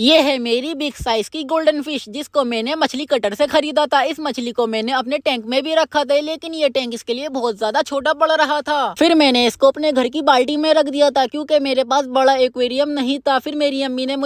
ये है मेरी बिग साइज की गोल्डन फिश जिसको मैंने मछली कटर से खरीदा था इस मछली को मैंने अपने टैंक में भी रखा था लेकिन ये टैंक इसके लिए बहुत ज्यादा छोटा पड़ रहा था फिर मैंने इसको अपने घर की बाल्टी में रख दिया था क्योंकि मेरे पास बड़ा एक्वेरियम नहीं था फिर मेरी अम्मी ने